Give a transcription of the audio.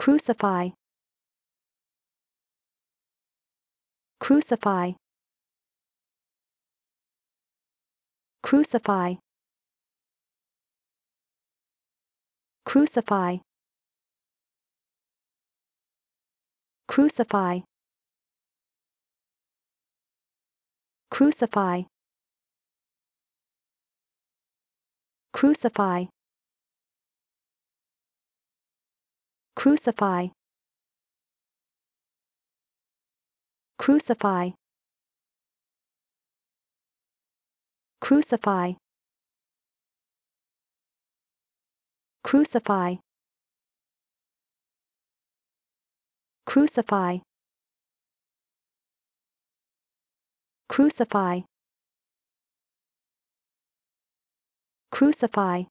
crucify crucify crucify crucify crucify crucify crucify crucify crucify crucify crucify crucify crucify crucify